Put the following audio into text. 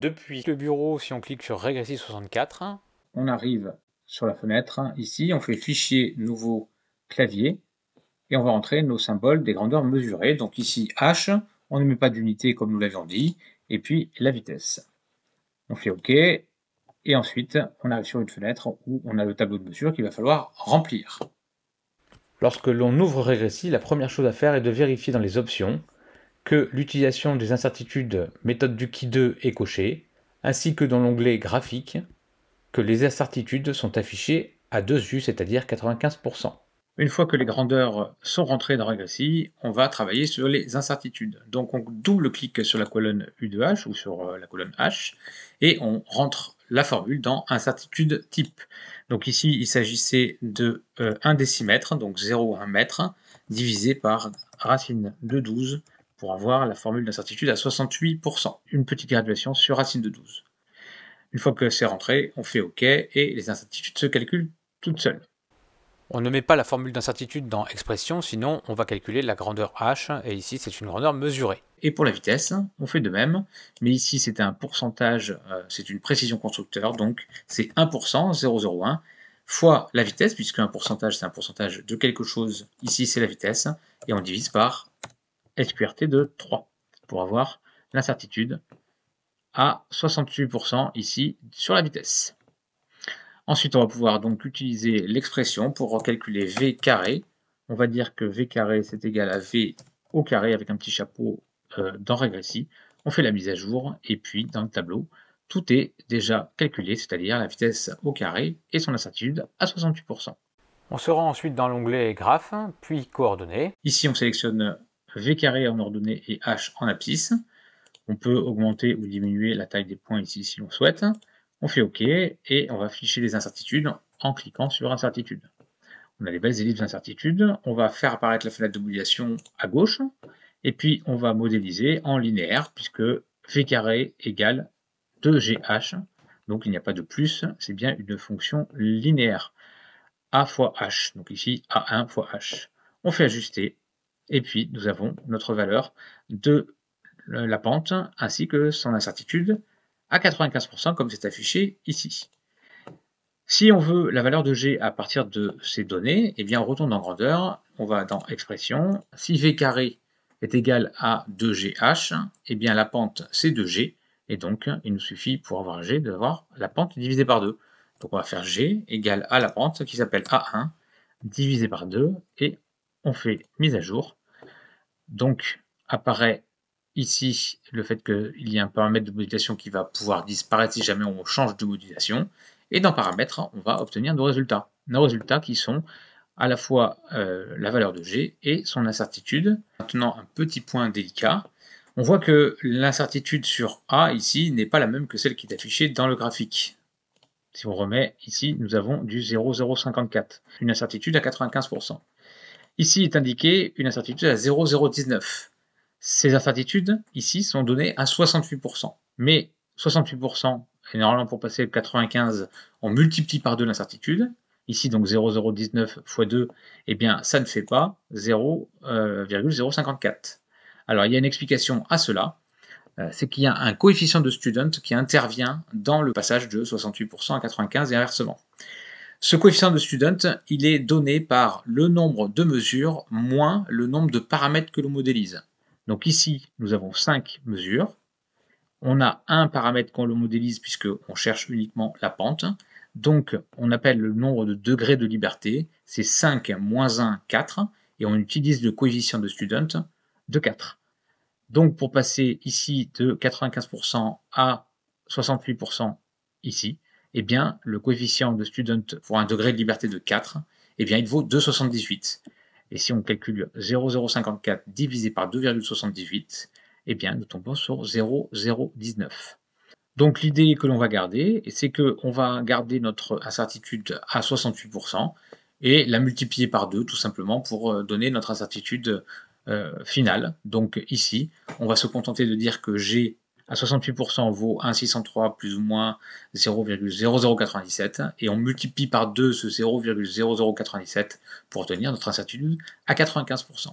Depuis le bureau, si on clique sur Régressi 64, on arrive sur la fenêtre. Ici, on fait Fichier, Nouveau, Clavier, et on va rentrer nos symboles des grandeurs mesurées. Donc ici, H, on ne met pas d'unité comme nous l'avions dit, et puis la vitesse. On fait OK, et ensuite, on arrive sur une fenêtre où on a le tableau de mesure qu'il va falloir remplir. Lorsque l'on ouvre Régressi, la première chose à faire est de vérifier dans les options que l'utilisation des incertitudes méthode du qi 2 est cochée, ainsi que dans l'onglet graphique, que les incertitudes sont affichées à deux u c'est-à-dire 95%. Une fois que les grandeurs sont rentrées dans Regressi, on va travailler sur les incertitudes. Donc on double-clique sur la colonne U2H ou sur euh, la colonne H et on rentre la formule dans incertitude type. Donc ici, il s'agissait de 1 euh, décimètre, donc 0,1 mètre, divisé par racine de 12 pour avoir la formule d'incertitude à 68%, une petite graduation sur racine de 12. Une fois que c'est rentré, on fait OK et les incertitudes se calculent toutes seules. On ne met pas la formule d'incertitude dans expression, sinon on va calculer la grandeur h, et ici c'est une grandeur mesurée. Et pour la vitesse, on fait de même, mais ici c'est un pourcentage, euh, c'est une précision constructeur, donc c'est 1%, 001, fois la vitesse, puisque pourcentage c'est un pourcentage de quelque chose, ici c'est la vitesse, et on divise par SQRT de 3 pour avoir l'incertitude à 68% ici sur la vitesse. Ensuite, on va pouvoir donc utiliser l'expression pour calculer V carré. On va dire que V carré, c'est égal à V au carré avec un petit chapeau euh, dans régressi. On fait la mise à jour et puis dans le tableau, tout est déjà calculé, c'est-à-dire la vitesse au carré et son incertitude à 68%. On se rend ensuite dans l'onglet Graphes, puis Coordonnées. Ici, on sélectionne v carré en ordonnée et h en abscisse. On peut augmenter ou diminuer la taille des points ici si l'on souhaite. On fait OK et on va afficher les incertitudes en cliquant sur incertitude. On a les belles élites d'incertitude. On va faire apparaître la fenêtre d'obligation à gauche. Et puis, on va modéliser en linéaire puisque v carré égale 2gh. Donc, il n'y a pas de plus. C'est bien une fonction linéaire. a fois h. Donc ici, a1 fois h. On fait ajuster et puis, nous avons notre valeur de euh, la pente ainsi que son incertitude à 95% comme c'est affiché ici. Si on veut la valeur de g à partir de ces données, et eh bien on retourne en grandeur, on va dans expression. Si v carré est égal à 2gh, et eh bien la pente c'est 2g, et donc il nous suffit pour avoir g d'avoir la pente divisée par 2. Donc on va faire g égale à la pente qui s'appelle a1 divisé par 2, et on fait mise à jour, donc apparaît ici le fait qu'il y a un paramètre de modulation qui va pouvoir disparaître si jamais on change de modulation. Et dans paramètres, hein, on va obtenir nos résultats. Nos résultats qui sont à la fois euh, la valeur de G et son incertitude. Maintenant, un petit point délicat. On voit que l'incertitude sur A ici n'est pas la même que celle qui est affichée dans le graphique. Si on remet ici, nous avons du 0,054, une incertitude à 95%. Ici est indiqué une incertitude à 0,019. Ces incertitudes, ici, sont données à 68%. Mais 68%, et normalement pour passer de 95, on multiplie par 2 l'incertitude. Ici, donc 0,019 x 2, et bien, ça ne fait pas 0,054. Euh, Alors, il y a une explication à cela. Euh, c'est qu'il y a un coefficient de student qui intervient dans le passage de 68% à 95 et inversement. Ce coefficient de student, il est donné par le nombre de mesures moins le nombre de paramètres que l'on modélise. Donc ici, nous avons 5 mesures. On a un paramètre qu'on le modélise puisqu'on cherche uniquement la pente. Donc, on appelle le nombre de degrés de liberté, c'est 5 moins 1, 4, et on utilise le coefficient de student de 4. Donc, pour passer ici de 95% à 68% ici, eh bien, le coefficient de student pour un degré de liberté de 4, eh bien, il vaut 2,78. Et si on calcule 0,054 divisé par 2,78, eh bien, nous tombons sur 0,019. Donc l'idée que l'on va garder, c'est qu'on va garder notre incertitude à 68% et la multiplier par 2 tout simplement pour euh, donner notre incertitude euh, finale. Donc ici, on va se contenter de dire que j'ai, à 68% vaut 1,603 plus ou moins 0,0097 et on multiplie par 2 ce 0,0097 pour obtenir notre incertitude à 95%.